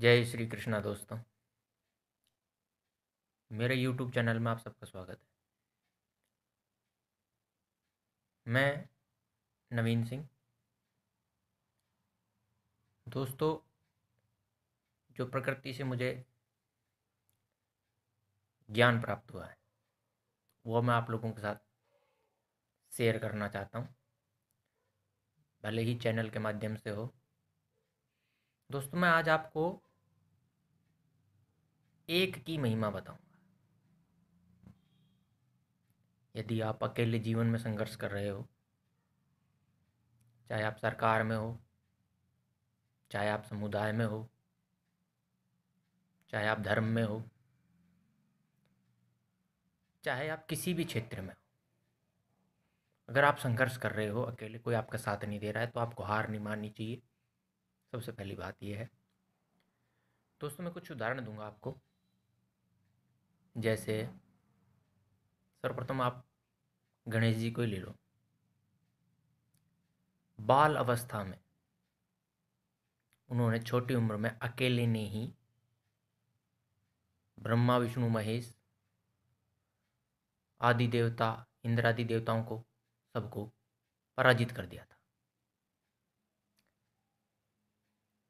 जय श्री कृष्णा दोस्तों मेरे यूट्यूब चैनल में आप सबका स्वागत है मैं नवीन सिंह दोस्तों जो प्रकृति से मुझे ज्ञान प्राप्त हुआ है वो मैं आप लोगों के साथ शेयर करना चाहता हूँ भले ही चैनल के माध्यम से हो दोस्तों मैं आज आपको एक की महिमा बताऊंगा यदि आप अकेले जीवन में संघर्ष कर रहे हो चाहे आप सरकार में हो चाहे आप समुदाय में हो चाहे आप धर्म में हो चाहे आप किसी भी क्षेत्र में हो अगर आप संघर्ष कर रहे हो अकेले कोई आपका साथ नहीं दे रहा है तो आपको हार नहीं माननी चाहिए सबसे पहली बात यह है दोस्तों मैं कुछ उदाहरण दूंगा आपको जैसे सर्वप्रथम आप गणेश जी को ही ले लो बाल अवस्था में उन्होंने छोटी उम्र में अकेले ने ही ब्रह्मा विष्णु महेश आदि देवता इंद्र आदि देवताओं को सबको पराजित कर दिया था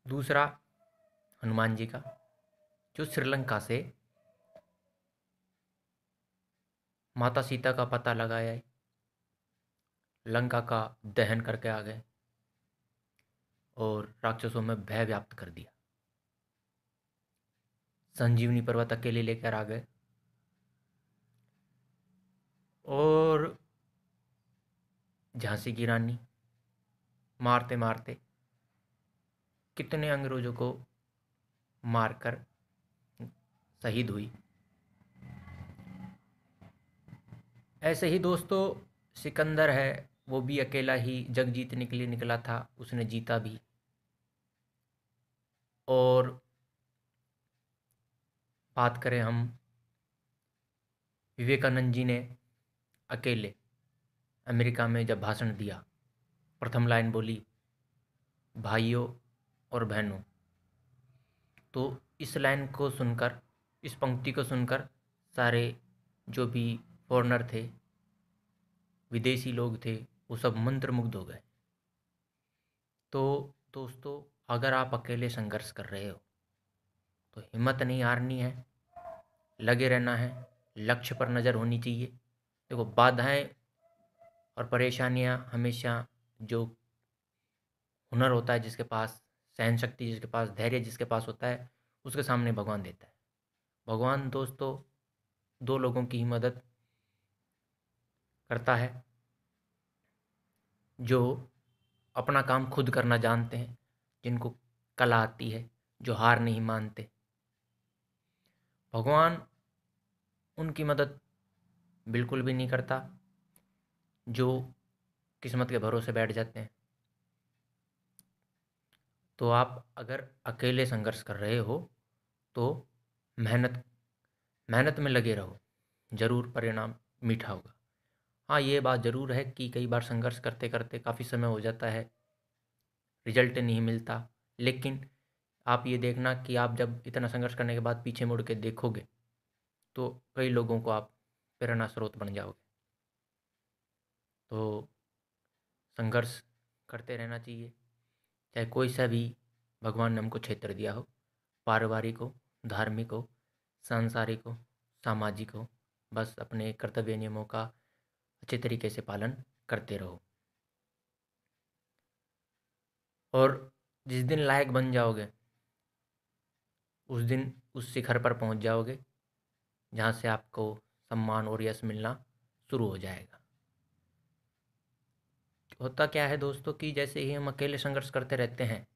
दूसरा हनुमान जी का जो श्रीलंका से माता सीता का पता लगाया लंका का दहन करके आ गए और राक्षसों में भय व्याप्त कर दिया संजीवनी पर्वत अकेले लेकर आ गए और झांसी की रानी मारते मारते कितने अंग्रेजों को मारकर शहीद हुई ऐसे ही दोस्तों सिकंदर है वो भी अकेला ही जग जीतने के लिए निकला था उसने जीता भी और बात करें हम विवेकानंद जी ने अकेले अमेरिका में जब भाषण दिया प्रथम लाइन बोली भाइयों और बहनों तो इस लाइन को सुनकर इस पंक्ति को सुनकर सारे जो भी फॉरनर थे विदेशी लोग थे वो सब मंत्रमुग्ध हो गए तो दोस्तों अगर आप अकेले संघर्ष कर रहे हो तो हिम्मत नहीं हारनी है लगे रहना है लक्ष्य पर नज़र होनी चाहिए देखो बाधाएं और परेशानियां हमेशा जो हुनर होता है जिसके पास सहन शक्ति जिसके पास धैर्य जिसके पास होता है उसके सामने भगवान देता है भगवान दोस्तों दो लोगों की ही मदद करता है जो अपना काम खुद करना जानते हैं जिनको कला आती है जो हार नहीं मानते भगवान उनकी मदद बिल्कुल भी नहीं करता जो किस्मत के भरोसे बैठ जाते हैं तो आप अगर अकेले संघर्ष कर रहे हो तो मेहनत मेहनत में लगे रहो ज़रूर परिणाम मीठा होगा हाँ ये बात ज़रूर है कि कई बार संघर्ष करते करते काफ़ी समय हो जाता है रिजल्ट नहीं मिलता लेकिन आप ये देखना कि आप जब इतना संघर्ष करने के बाद पीछे मुड़ के देखोगे तो कई लोगों को आप प्रेरणा स्रोत बन जाओगे तो संघर्ष करते रहना चाहिए चाहे कोई सा भी भगवान ने हमको क्षेत्र दिया हो पारिवारिक हो धार्मिक हो सांसारिक हो सामाजिक हो बस अपने कर्तव्य नियमों का अच्छे तरीके से पालन करते रहो और जिस दिन लायक बन जाओगे उस दिन उस शिखर पर पहुंच जाओगे जहां से आपको सम्मान और यश मिलना शुरू हो जाएगा होता क्या है दोस्तों कि जैसे ही हम अकेले संघर्ष करते रहते हैं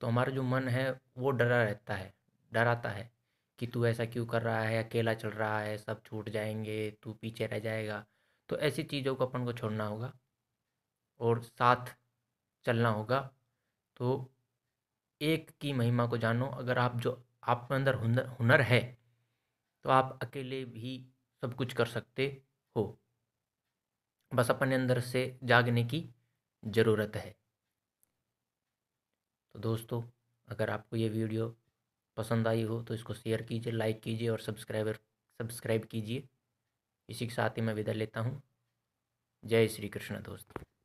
तो हमारा जो मन है वो डरा रहता है डराता है कि तू ऐसा क्यों कर रहा है अकेला चल रहा है सब छूट जाएंगे तू पीछे रह जाएगा तो ऐसी चीज़ों को अपन को छोड़ना होगा और साथ चलना होगा तो एक की महिमा को जानो अगर आप जो आपके अंदर हुनर है तो आप अकेले भी सब कुछ कर सकते हो बस अपने अंदर से जागने की ज़रूरत है तो दोस्तों अगर आपको ये वीडियो पसंद आई हो तो इसको शेयर कीजिए लाइक कीजिए और सब्सक्राइबर सब्सक्राइब कीजिए इसी के साथ ही मैं विदा लेता हूँ जय श्री कृष्ण दोस्तों